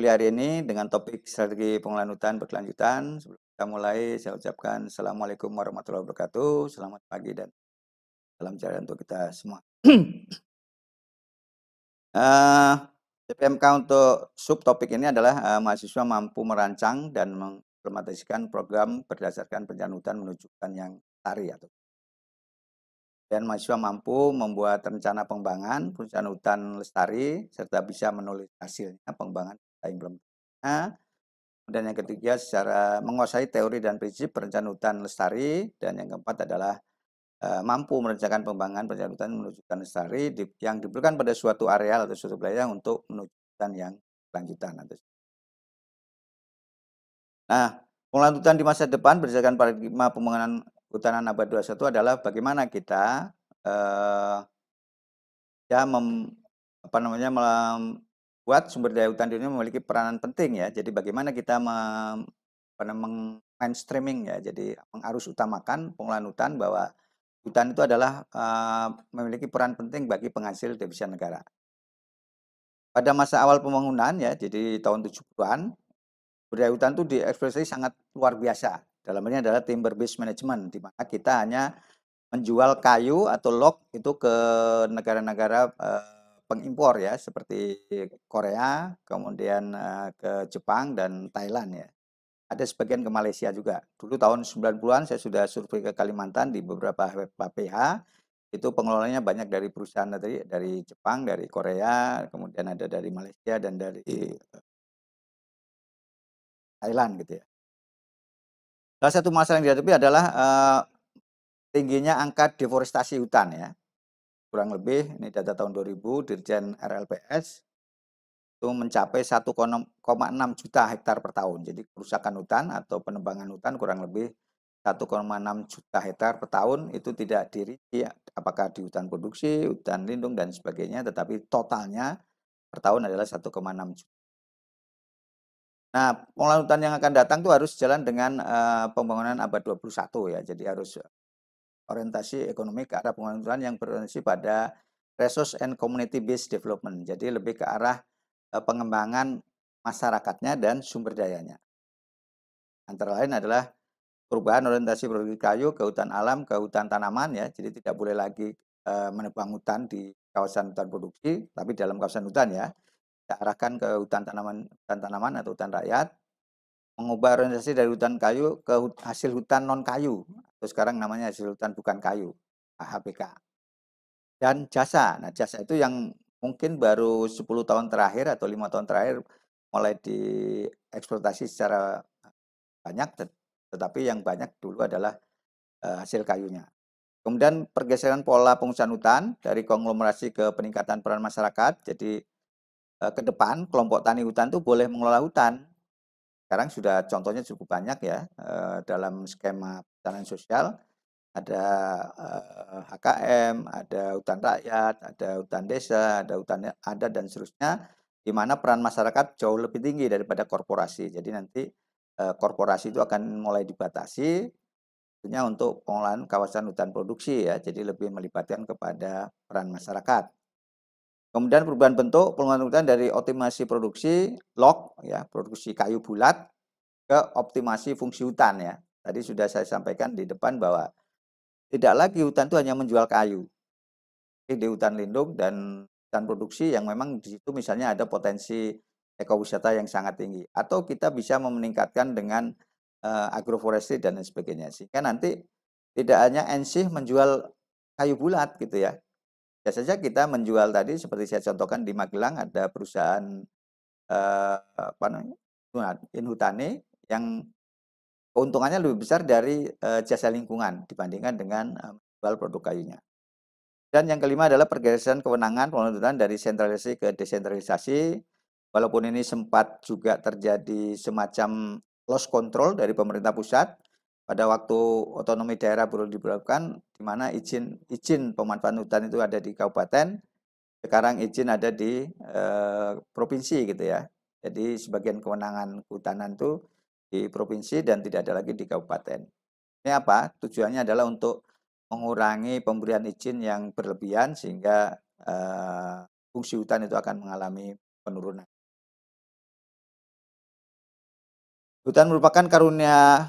kuliah hari ini dengan topik strategi pengelolaan hutan berkelanjutan. Sebelum kita mulai, saya ucapkan Assalamualaikum warahmatullahi wabarakatuh. Selamat pagi dan salam sejahtera untuk kita semua. uh, eh, CPMK untuk subtopik ini adalah uh, mahasiswa mampu merancang dan mengimplementasikan program berdasarkan perencanaan hutan menuju hutan yang tari atau dan mahasiswa mampu membuat rencana pengembangan perencanaan hutan lestari serta bisa menulis hasilnya pengembangan belum. Kemudian yang ketiga secara menguasai teori dan prinsip perencanaan hutan lestari dan yang keempat adalah eh, mampu merencanakan pembangunan perencanaan hutan menuju hutan lestari yang diperlukan pada suatu areal atau suatu wilayah untuk menuju hutan yang lanjutan. Nah, pengelolaan hutan di masa depan berdasarkan paradigma pembangunan hutan abad 21 adalah bagaimana kita eh, ya mem, apa namanya mem, buat sumber daya hutan dunia memiliki peranan penting ya. Jadi bagaimana kita meng mainstreaming ya. Jadi mengarus utamakan pengelolaan hutan bahwa hutan itu adalah uh, memiliki peran penting bagi penghasil devisa negara. Pada masa awal pembangunan ya, jadi tahun 70-an, budaya hutan itu diekspresi sangat luar biasa. Dalam ini adalah timber based management, di mana kita hanya menjual kayu atau log itu ke negara-negara uh, pengimpor ya seperti Korea, kemudian eh, ke Jepang dan Thailand ya. Ada sebagian ke Malaysia juga. Dulu tahun 90-an saya sudah survei ke Kalimantan di beberapa PH itu pengelolanya banyak dari perusahaan dari dari Jepang, dari Korea, kemudian ada dari Malaysia dan dari Thailand gitu ya. Salah satu masalah yang dihadapi adalah uh, tingginya angka deforestasi hutan ya kurang lebih ini data tahun 2000 Dirjen RLPS itu mencapai 1,6 juta hektar per tahun. Jadi kerusakan hutan atau penebangan hutan kurang lebih 1,6 juta hektar per tahun itu tidak dirinci apakah di hutan produksi, hutan lindung dan sebagainya, tetapi totalnya per tahun adalah 1,6 juta. Nah, pengelolaan hutan yang akan datang itu harus jalan dengan uh, pembangunan abad 21 ya. Jadi harus orientasi ekonomi ke arah pengelolaan yang berorientasi pada resource and community based development. Jadi lebih ke arah e, pengembangan masyarakatnya dan sumber dayanya. Antara lain adalah perubahan orientasi produksi kayu ke hutan alam, ke hutan tanaman ya. Jadi tidak boleh lagi e, menebang hutan di kawasan hutan produksi, tapi dalam kawasan hutan ya. Kita arahkan ke hutan tanaman, hutan tanaman atau hutan rakyat. Mengubah orientasi dari hutan kayu ke hasil hutan non kayu Terus sekarang namanya Sultan bukan kayu, HPK. Dan jasa, nah jasa itu yang mungkin baru 10 tahun terakhir atau lima tahun terakhir mulai dieksploitasi secara banyak, tetapi yang banyak dulu adalah eh, hasil kayunya. Kemudian pergeseran pola pengusahaan hutan dari konglomerasi ke peningkatan peran masyarakat. Jadi eh, ke depan kelompok tani hutan itu boleh mengelola hutan. Sekarang sudah contohnya cukup banyak ya eh, dalam skema hutan sosial, ada uh, eh, HKM, ada hutan rakyat, ada hutan desa, ada hutan ada dan seterusnya, di mana peran masyarakat jauh lebih tinggi daripada korporasi. Jadi nanti uh, korporasi itu akan mulai dibatasi, tentunya untuk pengelolaan kawasan hutan produksi ya, jadi lebih melibatkan kepada peran masyarakat. Kemudian perubahan bentuk pengelolaan hutan dari optimasi produksi log ya, produksi kayu bulat ke optimasi fungsi hutan ya. Tadi sudah saya sampaikan di depan bahwa tidak lagi hutan itu hanya menjual kayu. Di hutan lindung dan hutan produksi yang memang di situ misalnya ada potensi ekowisata yang sangat tinggi. Atau kita bisa meningkatkan dengan uh, agroforestry dan lain sebagainya. Sehingga nanti tidak hanya ensih menjual kayu bulat gitu ya. Biasa saja kita menjual tadi seperti saya contohkan di Magelang ada perusahaan uh, apa namanya Inhutani yang keuntungannya lebih besar dari uh, jasa lingkungan dibandingkan dengan uh, produk kayunya. Dan yang kelima adalah pergeseran kewenangan penuntutan dari sentralisasi ke desentralisasi. Walaupun ini sempat juga terjadi semacam loss control dari pemerintah pusat pada waktu otonomi daerah perlu diberlakukan, di mana izin izin pemanfaatan hutan itu ada di kabupaten, sekarang izin ada di e, provinsi gitu ya. Jadi sebagian kewenangan kehutanan itu di provinsi dan tidak ada lagi di kabupaten. Ini apa? Tujuannya adalah untuk mengurangi pemberian izin yang berlebihan sehingga eh, fungsi hutan itu akan mengalami penurunan. Hutan merupakan karunia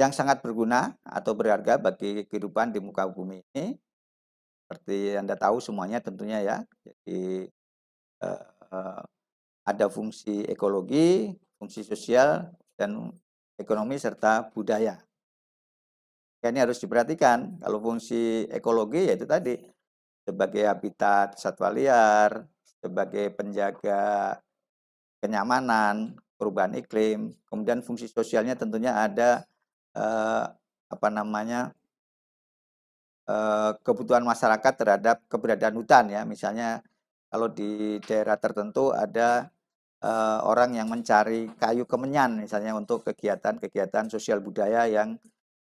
yang sangat berguna atau berharga bagi kehidupan di muka bumi ini. Seperti Anda tahu semuanya tentunya ya. Jadi eh, eh, ada fungsi ekologi, fungsi sosial dan ekonomi serta budaya. Ya, ini harus diperhatikan. Kalau fungsi ekologi yaitu tadi sebagai habitat satwa liar, sebagai penjaga kenyamanan, perubahan iklim. Kemudian fungsi sosialnya tentunya ada eh, apa namanya eh, kebutuhan masyarakat terhadap keberadaan hutan ya. Misalnya kalau di daerah tertentu ada uh, orang yang mencari kayu kemenyan misalnya untuk kegiatan-kegiatan sosial budaya yang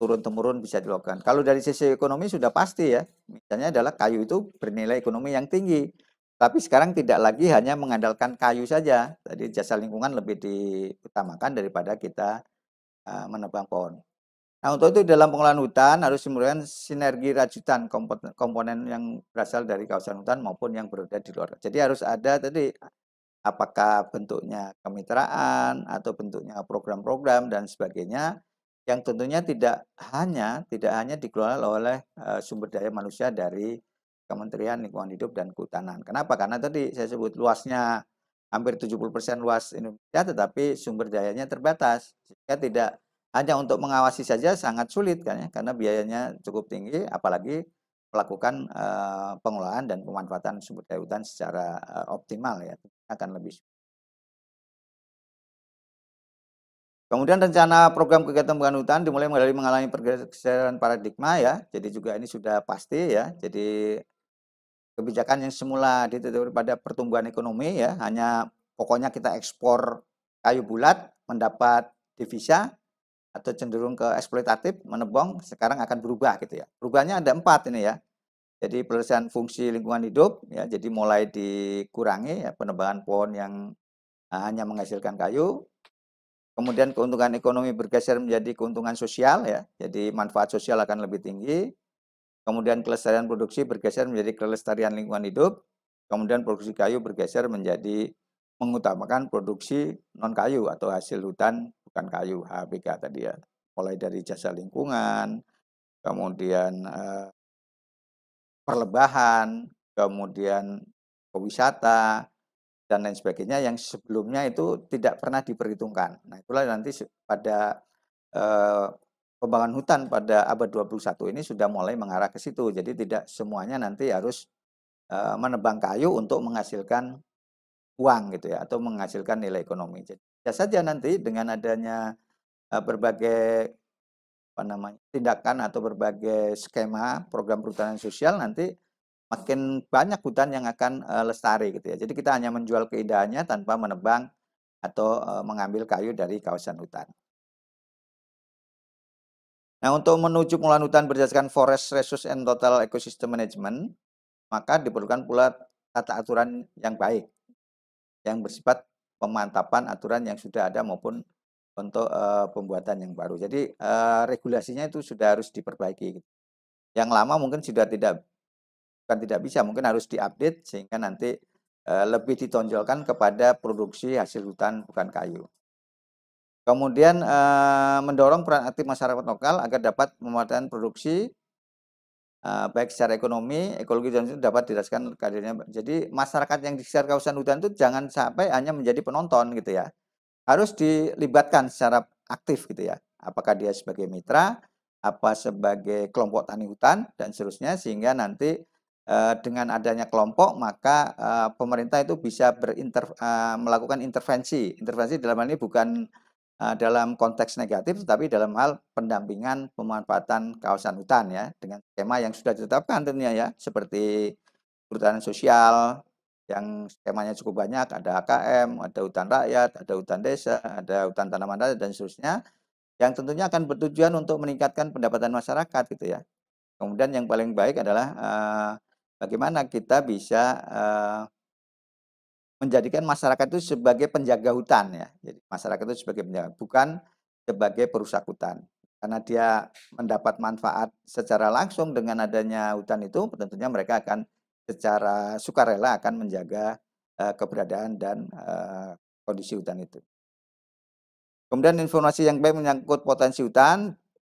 turun temurun bisa dilakukan. Kalau dari sisi ekonomi sudah pasti ya, misalnya adalah kayu itu bernilai ekonomi yang tinggi. Tapi sekarang tidak lagi hanya mengandalkan kayu saja. Tadi jasa lingkungan lebih diutamakan daripada kita uh, menebang pohon. Nah untuk itu dalam pengelolaan hutan harus kemudian sinergi rajutan komponen, komponen yang berasal dari kawasan hutan maupun yang berada di luar. Jadi harus ada tadi apakah bentuknya kemitraan atau bentuknya program-program dan sebagainya yang tentunya tidak hanya tidak hanya dikelola oleh eh, sumber daya manusia dari Kementerian Lingkungan Hidup dan Kehutanan. Kenapa? Karena tadi saya sebut luasnya hampir 70% luas Indonesia tetapi sumber dayanya terbatas. Sehingga tidak hanya untuk mengawasi saja sangat sulit kan ya karena biayanya cukup tinggi apalagi melakukan eh, pengelolaan dan pemanfaatan sumber daya hutan secara eh, optimal ya akan lebih Kemudian rencana program kegiatan pengembangan hutan dimulai dari mengalami pergeseran paradigma ya. Jadi juga ini sudah pasti ya. Jadi kebijakan yang semula ditutup pada pertumbuhan ekonomi ya, hanya pokoknya kita ekspor kayu bulat mendapat divisa atau cenderung ke eksploitatif, menebong, sekarang akan berubah gitu ya. Perubahannya ada empat ini ya. Jadi pelestarian fungsi lingkungan hidup ya jadi mulai dikurangi ya penebangan pohon yang ah, hanya menghasilkan kayu. Kemudian keuntungan ekonomi bergeser menjadi keuntungan sosial ya. Jadi manfaat sosial akan lebih tinggi. Kemudian kelestarian produksi bergeser menjadi kelestarian lingkungan hidup. Kemudian produksi kayu bergeser menjadi mengutamakan produksi non kayu atau hasil hutan bukan kayu HBK tadi ya. Mulai dari jasa lingkungan, kemudian eh, perlebahan, kemudian wisata dan lain sebagainya yang sebelumnya itu tidak pernah diperhitungkan. Nah, itulah nanti pada eh, pembangunan hutan pada abad 21 ini sudah mulai mengarah ke situ. Jadi tidak semuanya nanti harus eh, menebang kayu untuk menghasilkan uang gitu ya atau menghasilkan nilai ekonomi. Jadi ya saja nanti dengan adanya eh, berbagai apa namanya tindakan atau berbagai skema program perhutanan sosial nanti makin banyak hutan yang akan uh, lestari gitu ya. Jadi kita hanya menjual keindahannya tanpa menebang atau uh, mengambil kayu dari kawasan hutan. Nah, untuk menuju pengelolaan hutan berdasarkan Forest Resource and Total Ecosystem Management, maka diperlukan pula tata aturan yang baik yang bersifat pemantapan aturan yang sudah ada maupun untuk uh, pembuatan yang baru. Jadi uh, regulasinya itu sudah harus diperbaiki. Yang lama mungkin sudah tidak bukan tidak bisa, mungkin harus diupdate sehingga nanti uh, lebih ditonjolkan kepada produksi hasil hutan bukan kayu. Kemudian uh, mendorong peran aktif masyarakat lokal agar dapat memanfaatkan produksi uh, baik secara ekonomi, ekologi dan itu dapat dirasakan kehadirannya. Jadi masyarakat yang di sekitar kawasan hutan itu jangan sampai hanya menjadi penonton gitu ya harus dilibatkan secara aktif gitu ya. Apakah dia sebagai mitra, apa sebagai kelompok tani hutan dan seterusnya sehingga nanti eh, dengan adanya kelompok maka eh, pemerintah itu bisa berinter eh, melakukan intervensi. Intervensi dalam hal ini bukan eh, dalam konteks negatif tetapi dalam hal pendampingan pemanfaatan kawasan hutan ya dengan skema yang sudah ditetapkan tentunya ya seperti perhutanan sosial yang skemanya cukup banyak, ada AKM, ada hutan rakyat, ada hutan desa, ada hutan tanaman rakyat dan seterusnya, yang tentunya akan bertujuan untuk meningkatkan pendapatan masyarakat gitu ya. Kemudian yang paling baik adalah uh, bagaimana kita bisa uh, menjadikan masyarakat itu sebagai penjaga hutan ya. Jadi masyarakat itu sebagai penjaga, bukan sebagai perusak hutan. Karena dia mendapat manfaat secara langsung dengan adanya hutan itu, tentunya mereka akan secara sukarela akan menjaga uh, keberadaan dan uh, kondisi hutan itu. Kemudian informasi yang baik menyangkut potensi hutan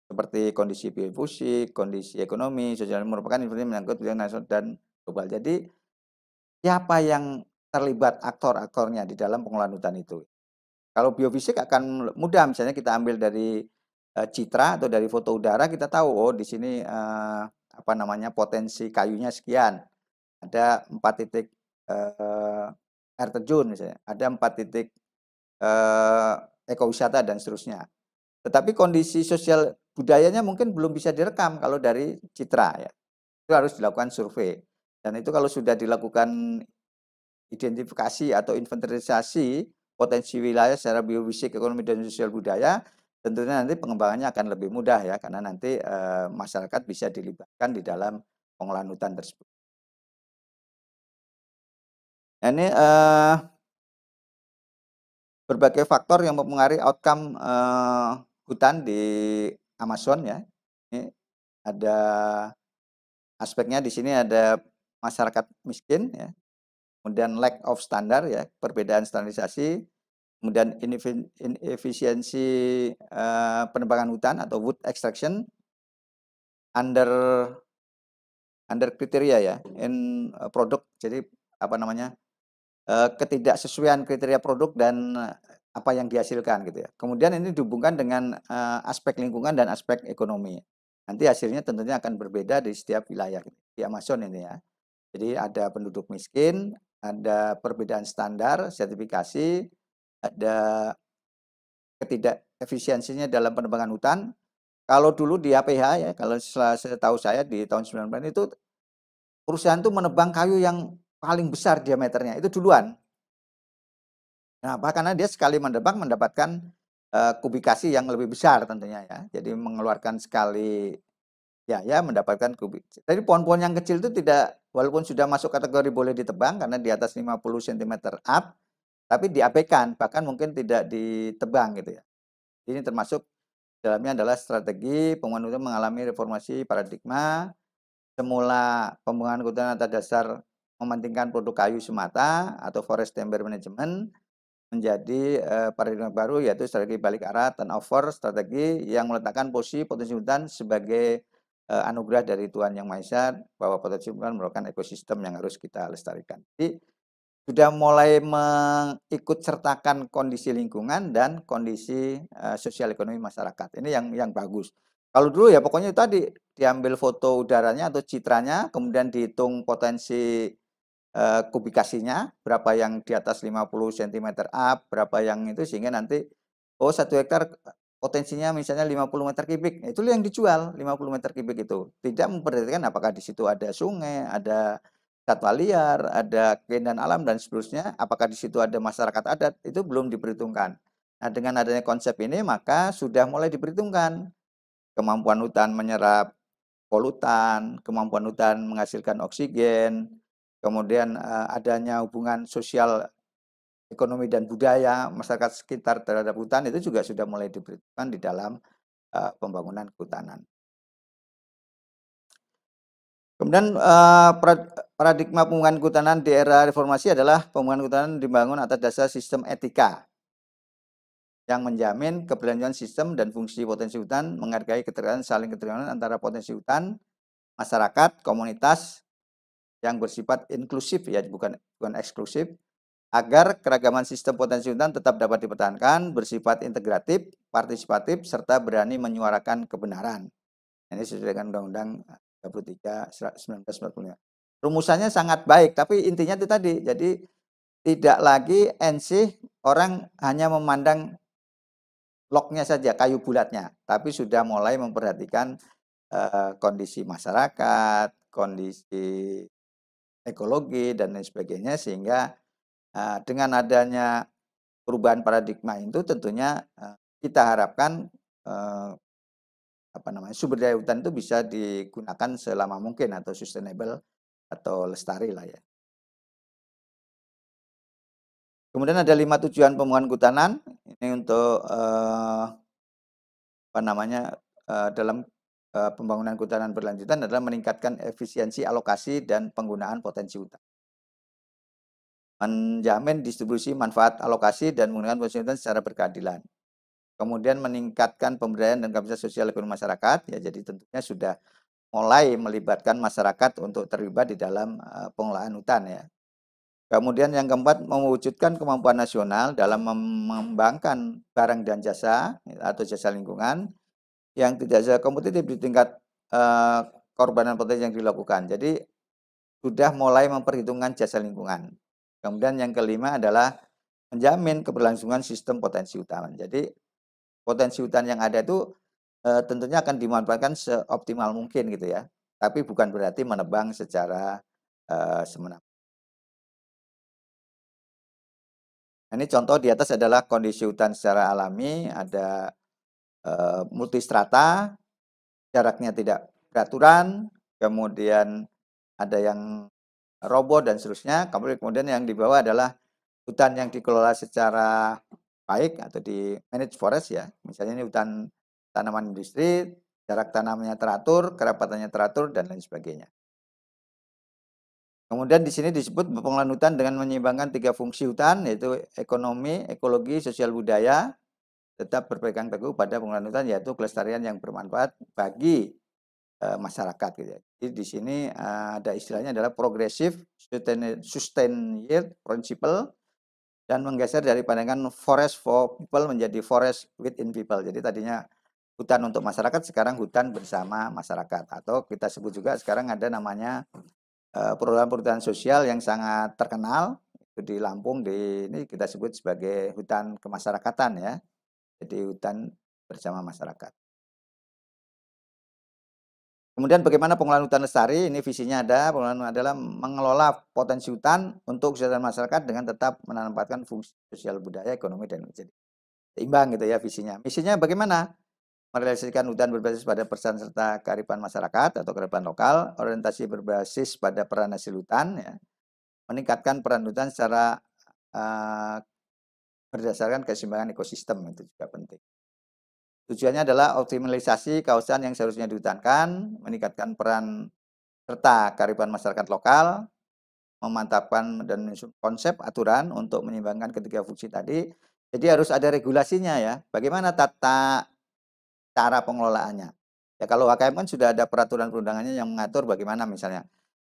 seperti kondisi biofusi, kondisi ekonomi, sosial merupakan informasi menyangkut wilayah nasional dan global. Jadi siapa yang terlibat aktor-aktornya di dalam pengelolaan hutan itu. Kalau biofisik akan mudah misalnya kita ambil dari uh, citra atau dari foto udara kita tahu oh di sini uh, apa namanya potensi kayunya sekian ada empat titik eh, air terjun misalnya, ada empat titik eh, ekowisata dan seterusnya. Tetapi kondisi sosial budayanya mungkin belum bisa direkam kalau dari citra ya. Itu harus dilakukan survei. Dan itu kalau sudah dilakukan identifikasi atau inventarisasi potensi wilayah secara biofisik, ekonomi dan sosial budaya, tentunya nanti pengembangannya akan lebih mudah ya karena nanti e, masyarakat bisa dilibatkan di dalam pengelolaan hutan tersebut. Nah, ini uh, berbagai faktor yang mempengaruhi outcome uh, hutan di Amazon ya. Ini ada aspeknya di sini ada masyarakat miskin ya. Kemudian lack of standar ya, perbedaan standarisasi, kemudian inefisiensi uh, penebangan hutan atau wood extraction under under kriteria ya in produk jadi apa namanya Eh, ketidaksesuaian kriteria produk dan eh, apa yang dihasilkan gitu ya. Kemudian ini dihubungkan dengan uh, aspek lingkungan dan aspek ekonomi. Nanti hasilnya tentunya akan berbeda di setiap wilayah gitu. di Amazon ini ya. Jadi ada penduduk miskin, ada perbedaan standar sertifikasi, ada ketidak efisiensinya dalam penebangan hutan. Kalau dulu di APH ya, kalau setahu saya di tahun 90 itu perusahaan itu menebang kayu yang paling besar diameternya itu duluan. Nah, karena dia sekali mendebak mendapatkan uh, kubikasi yang lebih besar tentunya ya. Jadi mengeluarkan sekali ya ya mendapatkan kubik. Jadi pohon-pohon yang kecil itu tidak walaupun sudah masuk kategori boleh ditebang karena di atas 50 cm up tapi diabaikan bahkan mungkin tidak ditebang gitu ya. Ini termasuk dalamnya adalah strategi pembangunan mengalami reformasi paradigma semula pembangunan kota atas dasar mementingkan produk kayu semata atau forest timber management menjadi uh, paradigma baru yaitu strategi balik arah turnover strategi yang meletakkan posisi potensi hutan sebagai uh, anugerah dari Tuhan Yang Maha Esa bahwa potensi hutan merupakan ekosistem yang harus kita lestarikan. Jadi sudah mulai mengikut sertakan kondisi lingkungan dan kondisi uh, sosial ekonomi masyarakat. Ini yang yang bagus. Kalau dulu ya pokoknya tadi diambil foto udaranya atau citranya, kemudian dihitung potensi Eh, kubikasinya, berapa yang di atas 50 cm up, berapa yang itu sehingga nanti oh satu hektar eh, potensinya misalnya 50 meter kubik. Nah, itu yang dijual 50 meter kubik itu. Tidak memperhatikan apakah di situ ada sungai, ada satwa liar, ada keindahan alam dan seterusnya, apakah di situ ada masyarakat adat, itu belum diperhitungkan. Nah, dengan adanya konsep ini maka sudah mulai diperhitungkan kemampuan hutan menyerap polutan, kemampuan hutan menghasilkan oksigen, kemudian eh, adanya hubungan sosial ekonomi dan budaya masyarakat sekitar terhadap hutan itu juga sudah mulai diperhitungkan di dalam uh, pembangunan kehutanan. Kemudian eh, paradigma pembangunan kehutanan di era reformasi adalah pembangunan kehutanan dibangun atas dasar sistem etika yang menjamin keberlanjutan sistem dan fungsi potensi hutan, menghargai keterkaitan saling keterkaitan antara potensi hutan, masyarakat, komunitas, yang bersifat inklusif ya bukan bukan eksklusif agar keragaman sistem potensi hutan tetap dapat dipertahankan, bersifat integratif, partisipatif, serta berani menyuarakan kebenaran. Nah, ini sesuai dengan Undang-Undang 33 eh, 1945. Rumusannya sangat baik, tapi intinya itu tadi. Jadi tidak lagi NC orang hanya memandang loknya saja, kayu bulatnya, tapi sudah mulai memperhatikan uh, kondisi masyarakat, kondisi ekologi dan lain sebagainya sehingga uh, dengan adanya perubahan paradigma itu tentunya uh, kita harapkan uh, apa namanya sumber daya hutan itu bisa digunakan selama mungkin atau sustainable atau lestari lah ya. Kemudian ada lima tujuan pembangunan kehutanan ini untuk uh, apa namanya uh, dalam Eh, pembangunan kehutanan berlanjutan adalah meningkatkan efisiensi alokasi dan penggunaan potensi hutan. Menjamin distribusi manfaat alokasi dan menggunakan potensi hutan secara berkeadilan. Kemudian meningkatkan pemberdayaan dan kapasitas sosial ekonomi masyarakat, ya jadi tentunya sudah mulai melibatkan masyarakat untuk terlibat di dalam eh, pengelolaan hutan ya. Kemudian yang keempat mewujudkan kemampuan nasional dalam mengembangkan barang dan jasa ya, atau jasa lingkungan yang tidak secara kompetitif di tingkat uh, eh, korban dan potensi yang dilakukan. Jadi sudah mulai memperhitungkan jasa lingkungan. Kemudian yang kelima adalah menjamin keberlangsungan sistem potensi hutan. Jadi potensi hutan yang ada itu e, tentunya akan dimanfaatkan seoptimal mungkin gitu ya. Tapi bukan berarti menebang secara e, eh, semena. Ini contoh di atas adalah kondisi hutan secara alami, ada Eh, multistrata, jaraknya tidak beraturan, kemudian ada yang roboh dan seterusnya. Kemudian yang di bawah adalah hutan yang dikelola secara baik atau di manage forest ya. Misalnya ini hutan tanaman industri, jarak tanamnya teratur, kerapatannya teratur dan lain sebagainya. Kemudian di sini disebut pengelolaan hutan dengan menyeimbangkan tiga fungsi hutan yaitu ekonomi, ekologi, sosial budaya tetap berpegang teguh pada pengelolaan hutan yaitu kelestarian yang bermanfaat bagi e, masyarakat gitu ya. Jadi di sini e, ada istilahnya adalah progresif sustain, sustain yield principle dan menggeser dari pandangan forest for people menjadi forest within people. Jadi tadinya hutan untuk masyarakat sekarang hutan bersama masyarakat atau kita sebut juga sekarang ada namanya e, eh, program perhutanan sosial yang sangat terkenal itu di Lampung di ini kita sebut sebagai hutan kemasyarakatan ya jadi hutan bersama masyarakat. Kemudian bagaimana pengelolaan hutan lestari? Ini visinya ada, pengelolaan adalah mengelola potensi hutan untuk kesejahteraan masyarakat dengan tetap menempatkan fungsi sosial budaya, ekonomi, dan jadi seimbang gitu ya visinya. Misinya bagaimana? Merealisasikan hutan berbasis pada pesan serta kearifan masyarakat atau kearifan lokal, orientasi berbasis pada peran hasil hutan, ya. meningkatkan peran hutan secara uh, berdasarkan keseimbangan ekosistem itu juga penting. Tujuannya adalah optimalisasi kawasan yang seharusnya dihutankan, meningkatkan peran serta kearifan masyarakat lokal, memantapkan dan menyusun konsep aturan untuk menyeimbangkan ketiga fungsi tadi. Jadi harus ada regulasinya ya. Bagaimana tata cara pengelolaannya? Ya kalau HKM kan sudah ada peraturan perundangannya yang mengatur bagaimana misalnya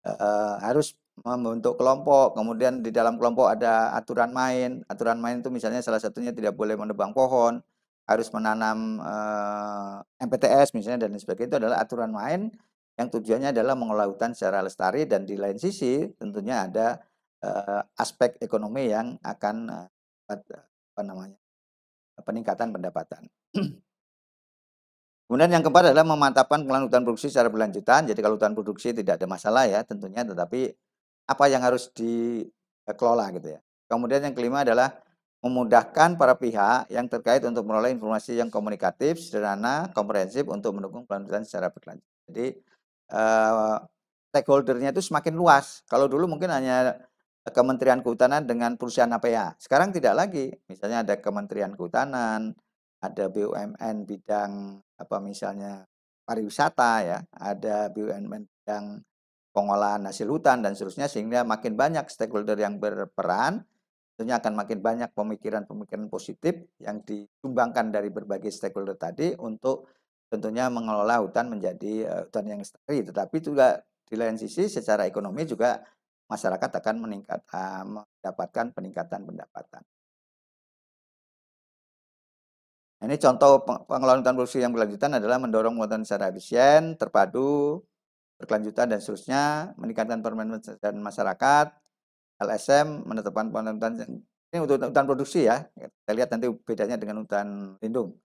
eh, eh harus membentuk kelompok, kemudian di dalam kelompok ada aturan main. Aturan main itu misalnya salah satunya tidak boleh menebang pohon, harus menanam eh, MPTS misalnya dan sebagainya itu adalah aturan main yang tujuannya adalah mengelola hutan secara lestari dan di lain sisi tentunya ada eh, aspek ekonomi yang akan eh, apa namanya peningkatan pendapatan. Kemudian yang keempat adalah memantapkan kelanjutan produksi secara berlanjutan. Jadi kalau hutan produksi tidak ada masalah ya tentunya, tetapi apa yang harus dikelola gitu ya. Kemudian yang kelima adalah memudahkan para pihak yang terkait untuk memperoleh informasi yang komunikatif, sederhana, komprehensif untuk mendukung pelanjutan secara berkelanjutan. Jadi eh, stakeholdernya itu semakin luas. Kalau dulu mungkin hanya Kementerian Kehutanan dengan perusahaan APA. Sekarang tidak lagi. Misalnya ada Kementerian Kehutanan, ada BUMN bidang apa misalnya pariwisata ya, ada BUMN bidang pengolahan hasil hutan dan seterusnya sehingga makin banyak stakeholder yang berperan tentunya akan makin banyak pemikiran-pemikiran positif yang disumbangkan dari berbagai stakeholder tadi untuk tentunya mengelola hutan menjadi eh, hutan yang lestari tetapi juga di lain sisi secara ekonomi juga masyarakat akan meningkat eh, mendapatkan peningkatan pendapatan. Ini contoh pengelolaan hutan produksi yang berlanjutan adalah mendorong hutan secara efisien, terpadu, berkelanjutan dan seterusnya, meningkatkan permen dan masyarakat, LSM menetapkan penentuan ini untuk hutan produksi ya. Kita lihat nanti bedanya dengan hutan lindung.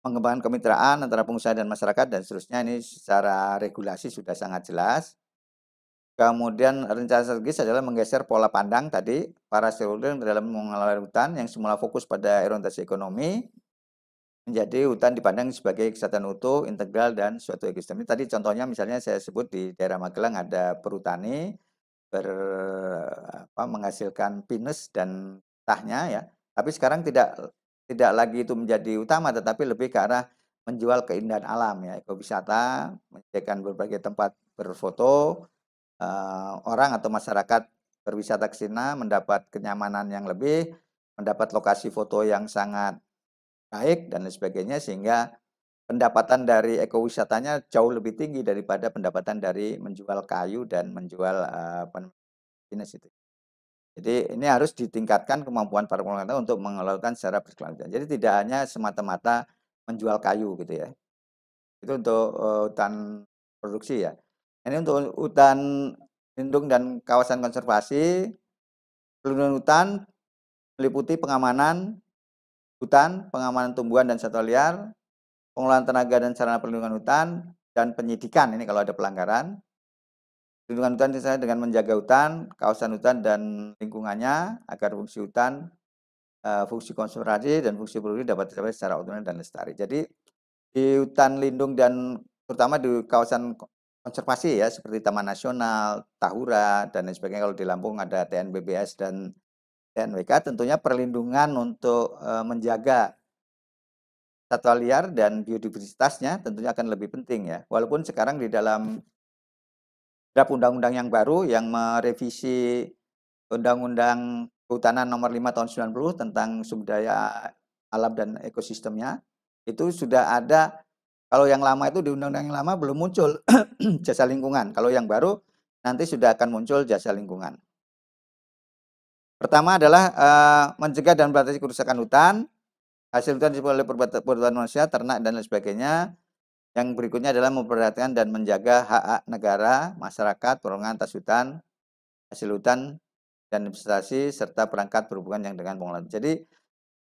Pengembangan kemitraan antara pengusaha dan masyarakat dan seterusnya ini secara regulasi sudah sangat jelas. Kemudian rencana strategis adalah menggeser pola pandang tadi para stakeholder dalam mengelola hutan yang semula fokus pada orientasi ekonomi, menjadi hutan dipandang sebagai kesatuan utuh, integral, dan suatu ekosistem. Tadi contohnya misalnya saya sebut di daerah Magelang ada perhutani ber, apa, menghasilkan pinus dan tahnya ya. Tapi sekarang tidak tidak lagi itu menjadi utama, tetapi lebih ke arah menjual keindahan alam ya, ekowisata, menjadikan berbagai tempat berfoto, eh, orang atau masyarakat berwisata ke sana mendapat kenyamanan yang lebih, mendapat lokasi foto yang sangat baik dan lain sebagainya sehingga pendapatan dari ekowisatanya jauh lebih tinggi daripada pendapatan dari menjual kayu dan menjual eh, apa uh, itu. Jadi ini harus ditingkatkan kemampuan para pengelola untuk mengelolakan secara berkelanjutan. Jadi tidak hanya semata-mata menjual kayu gitu ya. Itu untuk uh, hutan produksi ya. Ini untuk hutan lindung dan kawasan konservasi, pelindungan hutan meliputi pengamanan, hutan, pengamanan tumbuhan dan satwa liar, pengelolaan tenaga dan sarana perlindungan hutan, dan penyidikan. Ini kalau ada pelanggaran. Perlindungan hutan misalnya dengan menjaga hutan, kawasan hutan dan lingkungannya agar fungsi hutan, eh, fungsi konservasi dan fungsi produksi dapat tercapai secara otonom dan lestari. Jadi di hutan lindung dan terutama di kawasan konservasi ya seperti Taman Nasional, Tahura dan lain sebagainya. Kalau di Lampung ada TNBBS dan TNWK tentunya perlindungan untuk eh, menjaga satwa liar dan biodiversitasnya tentunya akan lebih penting ya. Walaupun sekarang di dalam draft undang-undang yang baru yang merevisi undang-undang kehutanan nomor 5 tahun 90 tentang sumber daya alam dan ekosistemnya itu sudah ada kalau yang lama itu di undang-undang yang lama belum muncul jasa lingkungan. Kalau yang baru nanti sudah akan muncul jasa lingkungan. Pertama adalah e, mencegah dan membatasi kerusakan hutan, hasil hutan disebut oleh perbuatan manusia, ternak dan lain sebagainya. Yang berikutnya adalah memperhatikan dan menjaga hak-hak negara, masyarakat, perolongan atas hutan, hasil hutan dan investasi serta perangkat berhubungan yang dengan pengelolaan. Jadi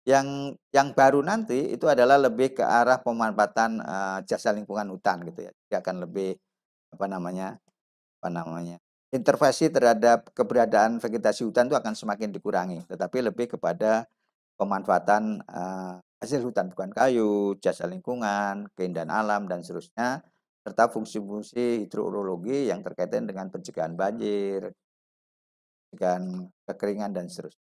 yang yang baru nanti itu adalah lebih ke arah pemanfaatan uh, jasa lingkungan hutan gitu ya. Dia akan lebih apa namanya? apa namanya? intervensi terhadap keberadaan vegetasi hutan itu akan semakin dikurangi, tetapi lebih kepada pemanfaatan uh, hasil hutan bukan kayu, jasa lingkungan, keindahan alam dan seterusnya, serta fungsi-fungsi hidrologi yang terkait dengan pencegahan banjir, pencegahan kekeringan dan seterusnya.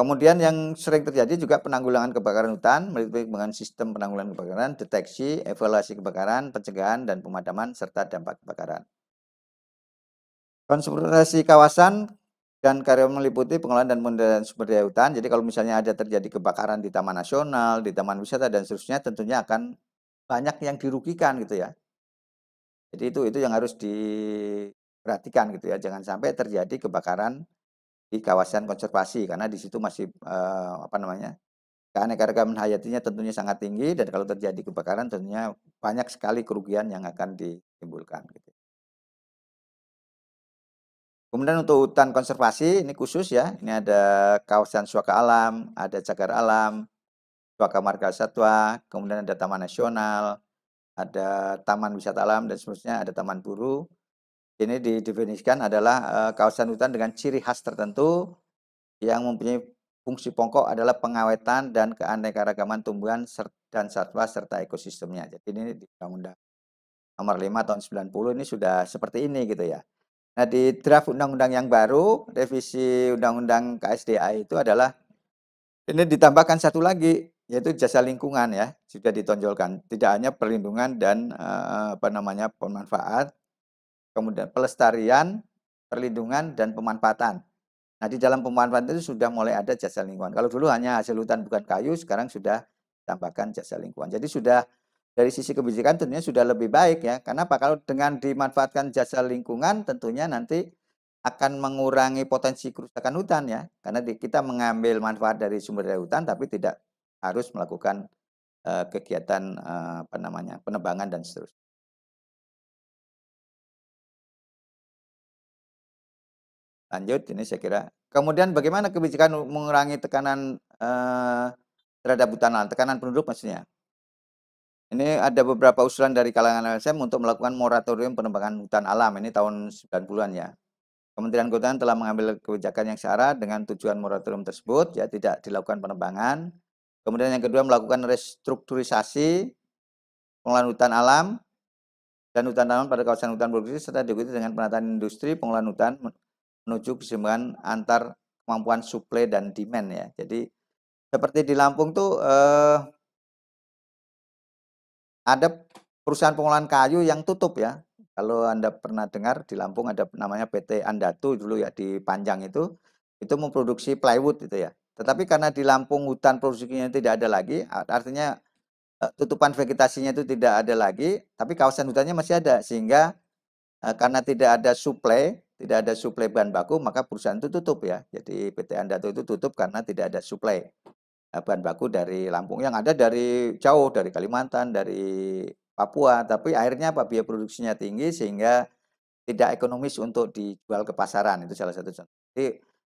Kemudian yang sering terjadi juga penanggulangan kebakaran hutan meliputi dengan sistem penanggulangan kebakaran, deteksi, evaluasi kebakaran, pencegahan dan pemadaman serta dampak kebakaran. Konservasi kawasan dan karya meliputi pengelolaan dan pemberdayaan sumber daya hutan. Jadi kalau misalnya ada terjadi kebakaran di taman nasional, di taman wisata dan seterusnya tentunya akan banyak yang dirugikan gitu ya. Jadi itu itu yang harus diperhatikan gitu ya, jangan sampai terjadi kebakaran di kawasan konservasi karena di situ masih uh, apa namanya keanekaragaman hayatinya tentunya sangat tinggi dan kalau terjadi kebakaran tentunya banyak sekali kerugian yang akan ditimbulkan. Gitu. Kemudian untuk hutan konservasi ini khusus ya, ini ada kawasan suaka alam, ada cagar alam, suaka marga satwa, kemudian ada taman nasional, ada taman wisata alam dan seterusnya, ada taman buru, ini didefinisikan adalah uh, kawasan hutan dengan ciri khas tertentu yang mempunyai fungsi pokok adalah pengawetan dan keanekaragaman tumbuhan dan satwa serta ekosistemnya. Jadi ini di Undang-Undang Nomor 5 tahun 90 ini sudah seperti ini gitu ya. Nah, di draft undang-undang yang baru, revisi undang-undang KSDA itu adalah ini ditambahkan satu lagi yaitu jasa lingkungan ya, sudah ditonjolkan. Tidak hanya perlindungan dan eh, apa namanya pemanfaat kemudian pelestarian, perlindungan, dan pemanfaatan. Nah, di dalam pemanfaatan itu sudah mulai ada jasa lingkungan. Kalau dulu hanya hasil hutan bukan kayu, sekarang sudah tambahkan jasa lingkungan. Jadi sudah dari sisi kebijakan tentunya sudah lebih baik ya. Karena apa? Kalau dengan dimanfaatkan jasa lingkungan tentunya nanti akan mengurangi potensi kerusakan hutan ya. Karena kita mengambil manfaat dari sumber daya hutan tapi tidak harus melakukan eh, kegiatan eh, apa namanya penebangan dan seterusnya. Lanjut, ini saya kira. Kemudian bagaimana kebijakan mengurangi tekanan eh, terhadap lahan tekanan penduduk maksudnya. Ini ada beberapa usulan dari kalangan LSM untuk melakukan moratorium penembakan hutan alam. Ini tahun 90-an ya. Kementerian Kehutanan telah mengambil kebijakan yang searah dengan tujuan moratorium tersebut, ya tidak dilakukan penembangan. Kemudian yang kedua melakukan restrukturisasi pengelolaan hutan alam dan hutan tanaman pada kawasan hutan produksi serta diikuti dengan penataan industri pengelolaan hutan menuju kesimbangan antar kemampuan suplai dan demand ya. Jadi seperti di Lampung tuh eh, ada perusahaan pengolahan kayu yang tutup ya. Kalau Anda pernah dengar di Lampung ada namanya PT Andatu dulu ya di Panjang itu itu memproduksi plywood itu ya. Tetapi karena di Lampung hutan produksinya tidak ada lagi, artinya e, tutupan vegetasinya itu tidak ada lagi, tapi kawasan hutannya masih ada sehingga e, karena tidak ada suplai tidak ada suplai bahan baku, maka perusahaan itu tutup ya. Jadi PT Andato itu tutup karena tidak ada suplai eh, bahan baku dari Lampung yang ada dari jauh dari Kalimantan, dari Papua, tapi akhirnya apa biaya produksinya tinggi sehingga tidak ekonomis untuk dijual ke pasaran. Itu salah satu contoh. Jadi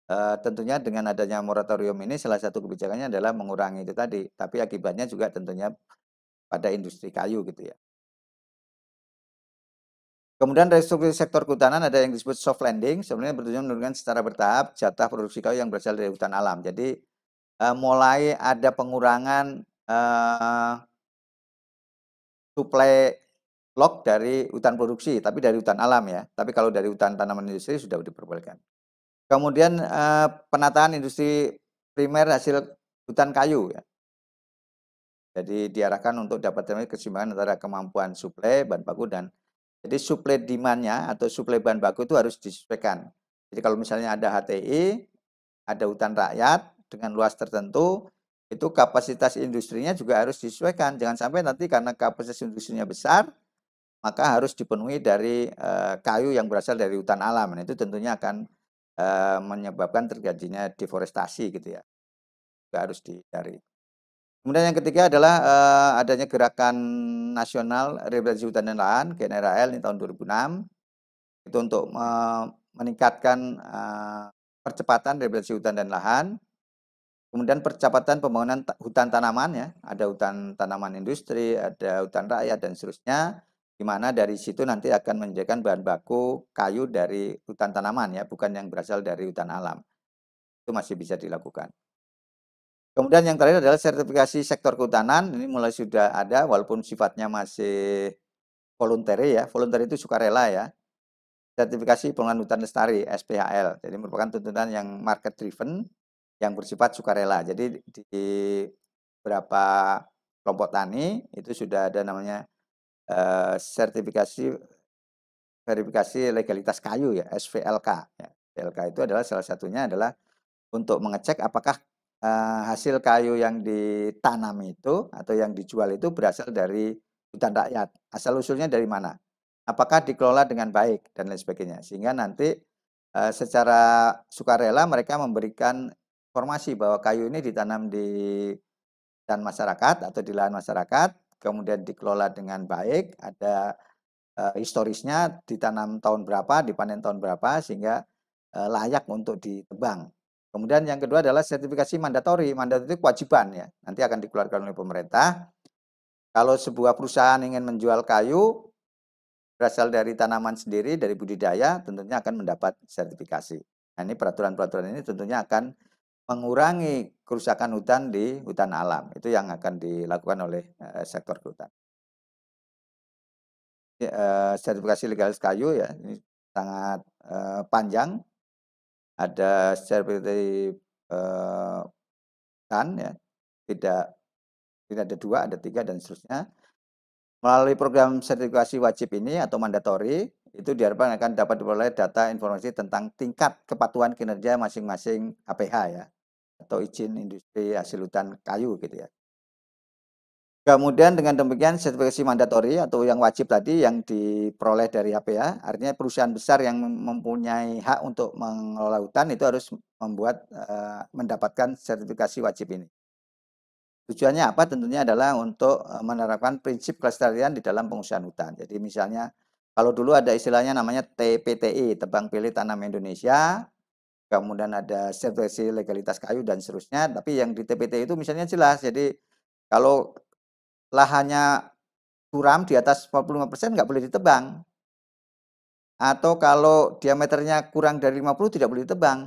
e, tentunya dengan adanya moratorium ini salah satu kebijakannya adalah mengurangi itu tadi, tapi akibatnya juga tentunya pada industri kayu gitu ya. Kemudian restrukturisasi sektor kehutanan ada yang disebut soft landing, sebenarnya bertujuan menurunkan secara bertahap jatah produksi kayu yang berasal dari hutan alam. Jadi eh, mulai ada pengurangan eh, suplai log dari hutan produksi, tapi dari hutan alam ya. Tapi kalau dari hutan tanaman industri sudah diperbolehkan. Kemudian eh, penataan industri primer hasil hutan kayu ya. Jadi diarahkan untuk dapat terjadi kesimbangan antara kemampuan suplai bahan baku dan jadi supply demand atau suplai bahan baku itu harus disesuaikan. Jadi kalau misalnya ada HTI, ada hutan rakyat dengan luas tertentu, itu kapasitas industrinya juga harus disesuaikan. Jangan sampai nanti karena kapasitas industrinya besar, maka harus dipenuhi dari e, kayu yang berasal dari hutan alam. Nah, itu tentunya akan e, menyebabkan terjadinya deforestasi gitu ya. Juga harus dihindari. Kemudian yang ketiga adalah uh, adanya gerakan nasional rehabilitasi hutan dan lahan (GNRL) ini tahun 2006 itu untuk uh, meningkatkan uh, percepatan rehabilitasi hutan dan lahan. Kemudian percepatan pembangunan hutan tanaman ya, ada hutan tanaman industri, ada hutan rakyat dan seterusnya di mana dari situ nanti akan menjadikan bahan baku kayu dari hutan tanaman ya, bukan yang berasal dari hutan alam. Itu masih bisa dilakukan. Kemudian yang terakhir adalah sertifikasi sektor kehutanan. Ini mulai sudah ada walaupun sifatnya masih voluntary ya. Voluntary itu sukarela ya. Sertifikasi pengelolaan hutan lestari SPHL. Jadi merupakan tuntutan yang market driven yang bersifat sukarela. Jadi di beberapa kelompok tani itu sudah ada namanya uh, sertifikasi verifikasi legalitas kayu ya SVLK. Ya. SVLK itu adalah salah satunya adalah untuk mengecek apakah Eh, hasil kayu yang ditanam itu atau yang dijual itu berasal dari hutan rakyat. Asal usulnya dari mana? Apakah dikelola dengan baik dan lain sebagainya. Sehingga nanti eh, secara sukarela mereka memberikan informasi bahwa kayu ini ditanam di dan masyarakat atau di lahan masyarakat, kemudian dikelola dengan baik, ada e, historisnya ditanam tahun berapa, dipanen tahun berapa sehingga e, layak untuk ditebang Kemudian yang kedua adalah sertifikasi mandatori. Mandatori itu kewajiban ya. Nanti akan dikeluarkan oleh pemerintah. Kalau sebuah perusahaan ingin menjual kayu berasal dari tanaman sendiri, dari budidaya, tentunya akan mendapat sertifikasi. Nah, ini peraturan-peraturan ini tentunya akan mengurangi kerusakan hutan di hutan alam. Itu yang akan dilakukan oleh uh, sektor kehutanan. Uh, sertifikasi legalis kayu ya ini sangat uh, panjang ada secara eh, kan ya tidak tidak ada dua ada tiga dan seterusnya melalui program sertifikasi wajib ini atau mandatori itu diharapkan akan dapat diperoleh data informasi tentang tingkat kepatuhan kinerja masing-masing APH ya atau izin industri hasil hutan kayu gitu ya Kemudian dengan demikian sertifikasi mandatori atau yang wajib tadi yang diperoleh dari ya artinya perusahaan besar yang mempunyai hak untuk mengelola hutan itu harus membuat eh, mendapatkan sertifikasi wajib ini. Tujuannya apa? Tentunya adalah untuk eh, menerapkan prinsip kelestarian di dalam pengusahaan hutan. Jadi misalnya kalau dulu ada istilahnya namanya TPTI, Tebang Pilih Tanam Indonesia, kemudian ada sertifikasi legalitas kayu dan seterusnya, tapi yang di TPTI itu misalnya jelas. Jadi kalau lahannya buram di atas 45% nggak boleh ditebang. Atau kalau diameternya kurang dari 50 tidak boleh ditebang.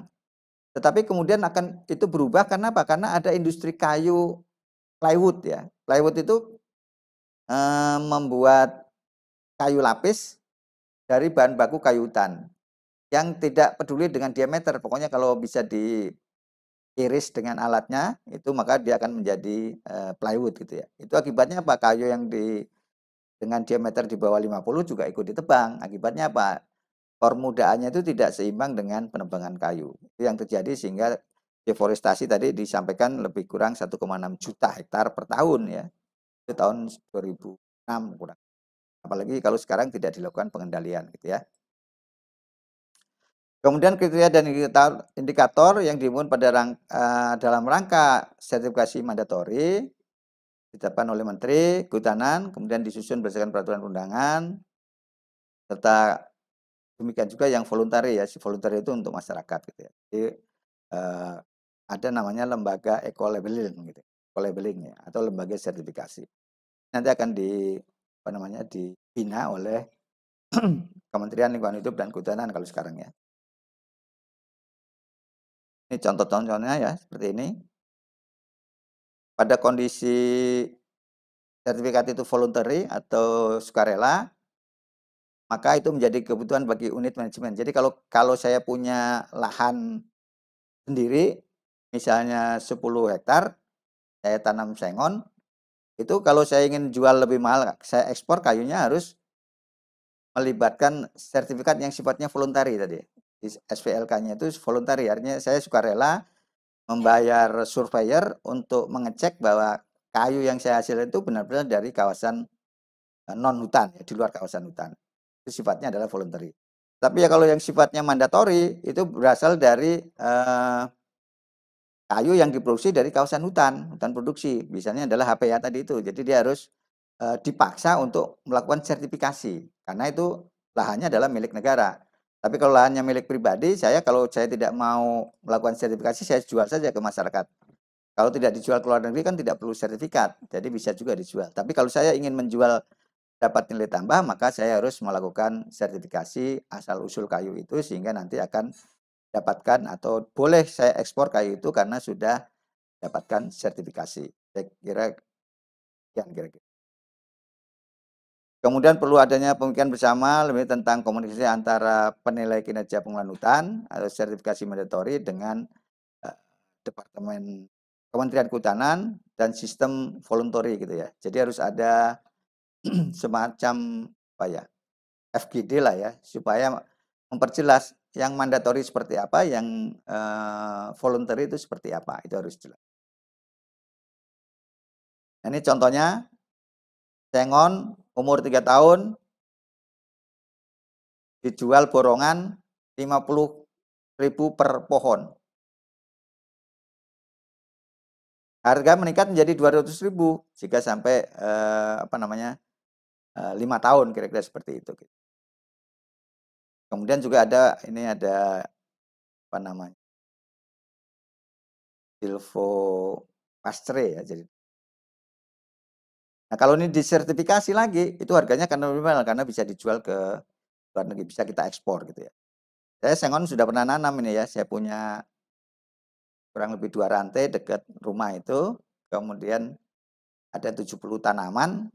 Tetapi kemudian akan itu berubah karena apa? Karena ada industri kayu plywood ya. Plywood itu e, membuat kayu lapis dari bahan baku kayu hutan yang tidak peduli dengan diameter. Pokoknya kalau bisa di iris dengan alatnya itu maka dia akan menjadi uh, plywood gitu ya. Itu akibatnya apa? Kayu yang di dengan diameter di bawah 50 juga ikut ditebang. Akibatnya apa? Permudaannya itu tidak seimbang dengan penebangan kayu. Itu yang terjadi sehingga deforestasi tadi disampaikan lebih kurang 1,6 juta hektar per tahun ya. Itu tahun 2006 kurang. Apalagi kalau sekarang tidak dilakukan pengendalian gitu ya. Kemudian kriteria dan indikator yang diimpun pada rang, uh, dalam rangka sertifikasi mandatori ditetapkan oleh Menteri Kehutanan, kemudian disusun berdasarkan peraturan undangan, serta demikian juga yang voluntary ya, si voluntari itu untuk masyarakat gitu ya. Jadi uh, ada namanya lembaga eco-labeling gitu, eco-labeling ya, atau lembaga sertifikasi. Nanti akan di apa namanya dibina oleh Kementerian Lingkungan Hidup dan Kehutanan kalau sekarang ya. Ini contoh-contohnya ya seperti ini. Pada kondisi sertifikat itu voluntary atau sukarela, maka itu menjadi kebutuhan bagi unit manajemen. Jadi kalau kalau saya punya lahan sendiri, misalnya 10 hektar, saya tanam sengon, itu kalau saya ingin jual lebih mahal, saya ekspor kayunya harus melibatkan sertifikat yang sifatnya voluntary tadi splk nya itu voluntary artinya saya suka rela membayar surveyor untuk mengecek bahwa kayu yang saya hasilkan itu benar-benar dari kawasan eh, non hutan ya, di luar kawasan hutan itu sifatnya adalah voluntary tapi ya kalau yang sifatnya mandatory itu berasal dari eh, kayu yang diproduksi dari kawasan hutan hutan produksi misalnya adalah HPA tadi itu jadi dia harus eh, dipaksa untuk melakukan sertifikasi karena itu lahannya adalah milik negara tapi kalau lahannya milik pribadi, saya kalau saya tidak mau melakukan sertifikasi, saya jual saja ke masyarakat. Kalau tidak dijual ke luar negeri kan tidak perlu sertifikat, jadi bisa juga dijual. Tapi kalau saya ingin menjual dapat nilai tambah, maka saya harus melakukan sertifikasi asal usul kayu itu sehingga nanti akan dapatkan atau boleh saya ekspor kayu itu karena sudah dapatkan sertifikasi. Saya kira yang kira-kira. Kemudian perlu adanya pemikiran bersama lebih tentang komunikasi antara penilai kinerja pengelolaan hutan atau sertifikasi mandatori dengan eh, Departemen Kementerian Kehutanan dan sistem voluntary gitu ya. Jadi harus ada semacam apa ya FGD lah ya supaya memperjelas yang mandatori seperti apa, yang uh, voluntary itu seperti apa itu harus jelas. ini contohnya sengon umur 3 tahun dijual borongan 50 ribu per pohon. Harga meningkat menjadi 200 ribu jika sampai eh, apa namanya eh, lima eh, tahun kira-kira seperti itu. Gitu. Kemudian juga ada ini ada apa namanya pastre ya jadi Nah, kalau ini disertifikasi lagi, itu harganya akan lebih mahal karena bisa dijual ke luar negeri, bisa kita ekspor gitu ya. Saya sengon sudah pernah nanam ini ya, saya punya kurang lebih dua rantai dekat rumah itu, kemudian ada 70 tanaman,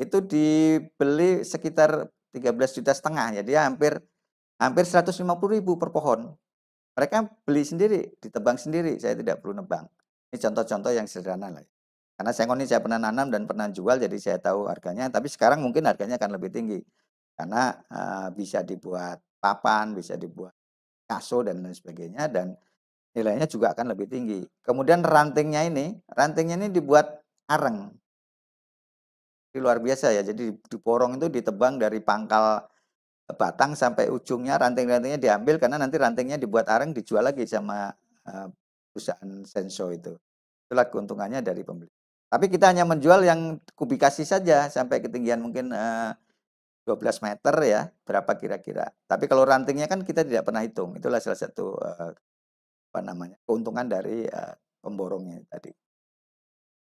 itu dibeli sekitar 13 juta setengah, jadi ya hampir hampir 150 ribu per pohon. Mereka beli sendiri, ditebang sendiri, saya tidak perlu nebang. Ini contoh-contoh yang sederhana lah. Ya. Karena sengon ini saya pernah nanam dan pernah jual, jadi saya tahu harganya. Tapi sekarang mungkin harganya akan lebih tinggi. Karena uh, bisa dibuat papan, bisa dibuat kaso dan lain sebagainya. Dan nilainya juga akan lebih tinggi. Kemudian rantingnya ini, rantingnya ini dibuat areng. Ini luar biasa ya. Jadi diborong itu ditebang dari pangkal batang sampai ujungnya ranting-rantingnya diambil karena nanti rantingnya dibuat areng dijual lagi sama uh, perusahaan Senso itu. Itulah keuntungannya dari pembeli. Tapi kita hanya menjual yang kubikasi saja sampai ketinggian mungkin uh, eh, 12 meter ya, berapa kira-kira. Tapi kalau rantingnya kan kita tidak pernah hitung. Itulah salah satu uh, apa namanya keuntungan dari uh, pemborongnya tadi.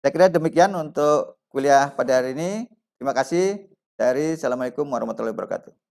Saya kira demikian untuk kuliah pada hari ini. Terima kasih dari Assalamualaikum warahmatullahi wabarakatuh.